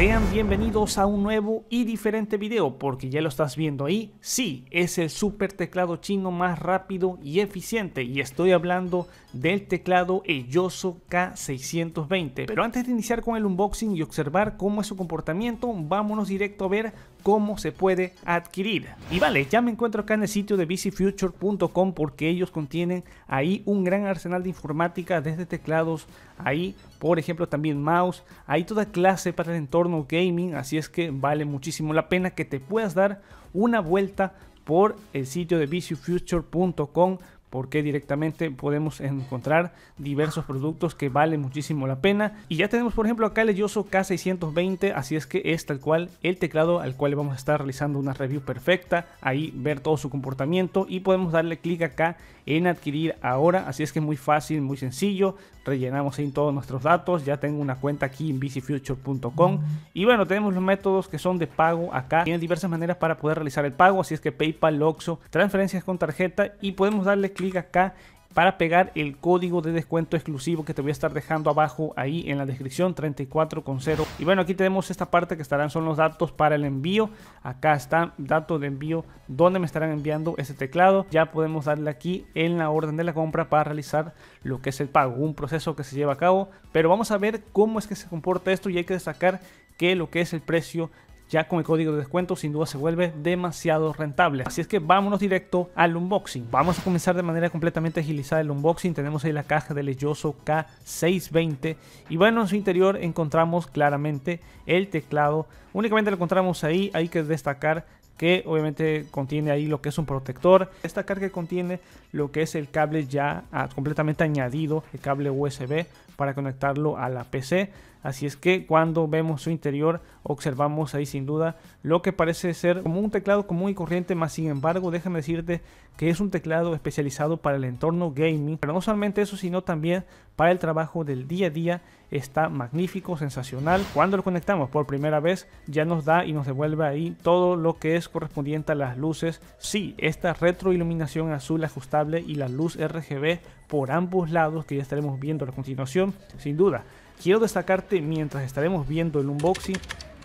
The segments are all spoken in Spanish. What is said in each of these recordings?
Sean bienvenidos a un nuevo y diferente video porque ya lo estás viendo ahí. Sí, es el super teclado chino más rápido y eficiente y estoy hablando del teclado Eyoso K620. Pero antes de iniciar con el unboxing y observar cómo es su comportamiento, vámonos directo a ver cómo se puede adquirir. Y vale, ya me encuentro acá en el sitio de visifuture.com porque ellos contienen ahí un gran arsenal de informática desde teclados, ahí por ejemplo también mouse, hay toda clase para el entorno gaming, así es que vale muchísimo la pena que te puedas dar una vuelta por el sitio de visifuture.com porque directamente podemos encontrar diversos productos que valen muchísimo la pena. Y ya tenemos por ejemplo acá el Yoso K620, así es que es tal cual el teclado al cual vamos a estar realizando una review perfecta, ahí ver todo su comportamiento y podemos darle clic acá en adquirir ahora, así es que es muy fácil, muy sencillo, rellenamos en todos nuestros datos, ya tengo una cuenta aquí en busyfuture.com y bueno, tenemos los métodos que son de pago acá, tienen diversas maneras para poder realizar el pago, así es que PayPal, Oxxo, transferencias con tarjeta y podemos darle clic clic acá para pegar el código de descuento exclusivo que te voy a estar dejando abajo ahí en la descripción 34.0 y bueno aquí tenemos esta parte que estarán son los datos para el envío acá están datos de envío donde me estarán enviando ese teclado ya podemos darle aquí en la orden de la compra para realizar lo que es el pago un proceso que se lleva a cabo pero vamos a ver cómo es que se comporta esto y hay que destacar que lo que es el precio ya con el código de descuento sin duda se vuelve demasiado rentable. Así es que vámonos directo al unboxing. Vamos a comenzar de manera completamente agilizada el unboxing. Tenemos ahí la caja de leyoso K620 y bueno, en su interior encontramos claramente el teclado. Únicamente lo encontramos ahí, hay que destacar que obviamente contiene ahí lo que es un protector. Esta que contiene lo que es el cable ya ah, completamente añadido, el cable USB para conectarlo a la PC. Así es que cuando vemos su interior observamos ahí sin duda lo que parece ser como un teclado común y corriente, más sin embargo déjame decirte que es un teclado especializado para el entorno gaming, pero no solamente eso sino también para el trabajo del día a día está magnífico, sensacional. Cuando lo conectamos por primera vez ya nos da y nos devuelve ahí todo lo que es correspondiente a las luces. Sí, esta retroiluminación azul ajustable y la luz RGB por ambos lados que ya estaremos viendo a continuación, sin duda Quiero destacarte mientras estaremos viendo el unboxing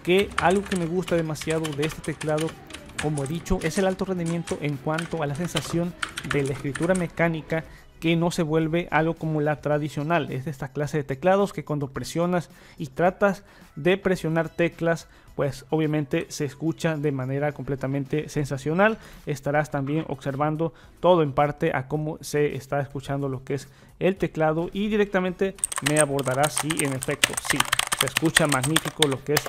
que algo que me gusta demasiado de este teclado, como he dicho, es el alto rendimiento en cuanto a la sensación de la escritura mecánica que no se vuelve algo como la tradicional. Es de esta clase de teclados que cuando presionas y tratas de presionar teclas, pues obviamente se escucha de manera completamente sensacional. Estarás también observando todo en parte a cómo se está escuchando lo que es el teclado y directamente me abordará si en efecto, sí, se escucha magnífico lo que es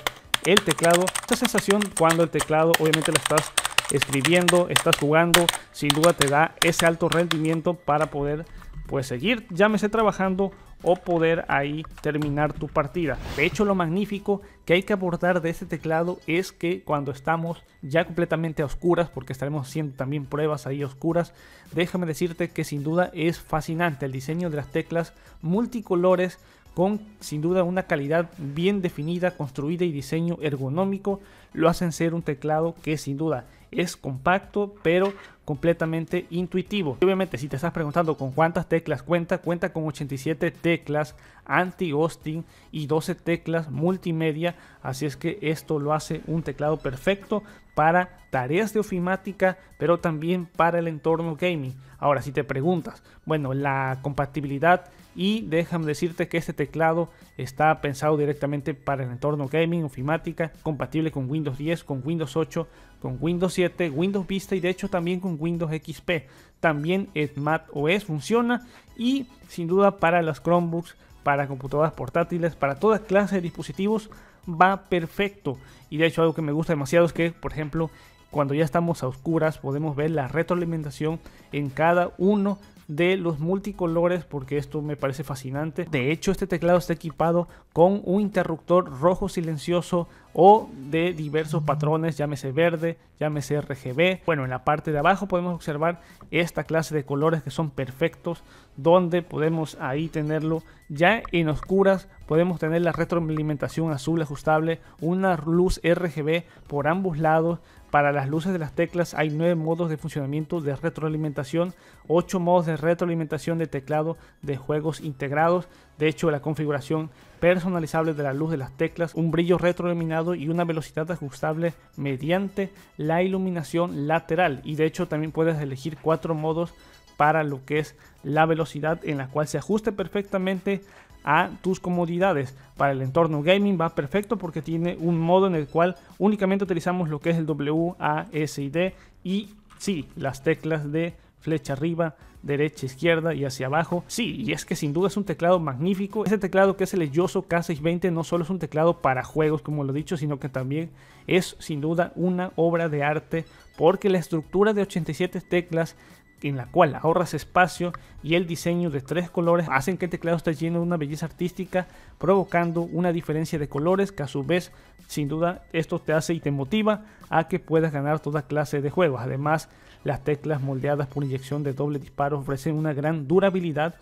el teclado. Esta sensación cuando el teclado obviamente lo estás escribiendo, estás jugando, sin duda te da ese alto rendimiento para poder pues seguir, llámese trabajando o poder ahí terminar tu partida. De hecho, lo magnífico que hay que abordar de este teclado es que cuando estamos ya completamente a oscuras, porque estaremos haciendo también pruebas ahí oscuras, déjame decirte que sin duda es fascinante el diseño de las teclas multicolores con sin duda una calidad bien definida, construida y diseño ergonómico, lo hacen ser un teclado que sin duda es compacto, pero completamente intuitivo. Obviamente, si te estás preguntando con cuántas teclas cuenta, cuenta con 87 teclas anti hosting y 12 teclas multimedia, así es que esto lo hace un teclado perfecto para tareas de ofimática, pero también para el entorno gaming. Ahora, si te preguntas, bueno, la compatibilidad y déjame decirte que este teclado está pensado directamente para el entorno gaming, ofimática, compatible con Windows 10, con Windows 8, con Windows 7, Windows Vista y de hecho también con Windows XP. También es Mac OS funciona y sin duda para las Chromebooks, para computadoras portátiles, para toda clase de dispositivos va perfecto. Y de hecho algo que me gusta demasiado es que, por ejemplo, cuando ya estamos a oscuras podemos ver la retroalimentación en cada uno de los multicolores porque esto me parece fascinante. De hecho, este teclado está equipado con un interruptor rojo silencioso o de diversos patrones, llámese verde, llámese RGB. Bueno, en la parte de abajo podemos observar esta clase de colores que son perfectos, donde podemos ahí tenerlo ya en oscuras, podemos tener la retroalimentación azul ajustable, una luz RGB por ambos lados. Para las luces de las teclas hay nueve modos de funcionamiento de retroalimentación, ocho modos de retroalimentación de teclado de juegos integrados. De hecho, la configuración personalizable de la luz de las teclas, un brillo retroiluminado y una velocidad ajustable mediante la iluminación lateral. Y de hecho también puedes elegir cuatro modos para lo que es la velocidad en la cual se ajuste perfectamente a tus comodidades. Para el entorno gaming va perfecto porque tiene un modo en el cual únicamente utilizamos lo que es el W, A, S y D y sí, las teclas de flecha arriba, derecha, izquierda y hacia abajo. Sí, y es que sin duda es un teclado magnífico. Ese teclado que es el Yoso K620 no solo es un teclado para juegos, como lo he dicho, sino que también es sin duda una obra de arte porque la estructura de 87 teclas en la cual ahorras espacio y el diseño de tres colores hacen que el teclado esté lleno de una belleza artística, provocando una diferencia de colores que a su vez, sin duda, esto te hace y te motiva a que puedas ganar toda clase de juegos. Además, las teclas moldeadas por inyección de doble disparo ofrecen una gran durabilidad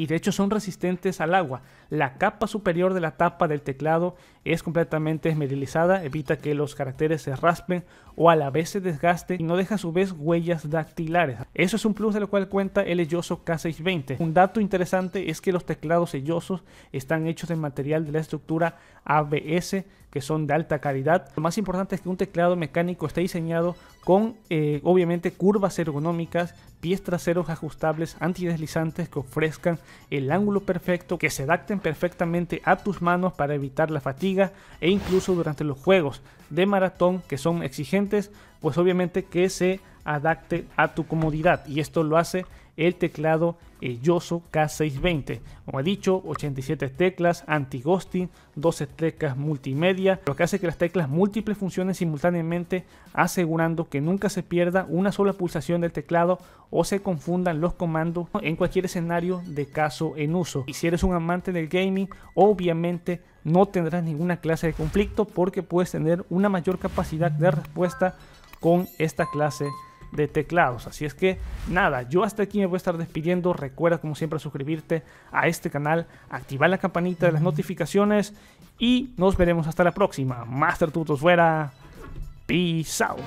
y de hecho son resistentes al agua. La capa superior de la tapa del teclado es completamente esmerilizada, evita que los caracteres se raspen o a la vez se desgaste y no deja a su vez huellas dactilares. Eso es un plus de lo cual cuenta el Elloso K620. Un dato interesante es que los teclados sellosos están hechos de material de la estructura ABS que son de alta calidad. Lo más importante es que un teclado mecánico está diseñado con eh, obviamente curvas ergonómicas pies traseros ajustables antideslizantes que ofrezcan el ángulo perfecto, que se adapten perfectamente a tus manos para evitar la fatiga e incluso durante los juegos de maratón que son exigentes, pues obviamente que se adapte a tu comodidad y esto lo hace el teclado Yoso K620. Como he dicho, 87 teclas, anti-ghosting, 12 teclas multimedia, lo que hace que las teclas múltiples funcionen simultáneamente, asegurando que nunca se pierda una sola pulsación del teclado o se confundan los comandos en cualquier escenario de caso en uso. Y si eres un amante del gaming, obviamente no tendrás ninguna clase de conflicto porque puedes tener una mayor capacidad de respuesta con esta clase de teclados. Así es que nada, yo hasta aquí me voy a estar despidiendo. Recuerda como siempre suscribirte a este canal, activar la campanita de las notificaciones y nos veremos hasta la próxima. Master Tutos fuera. Peace out.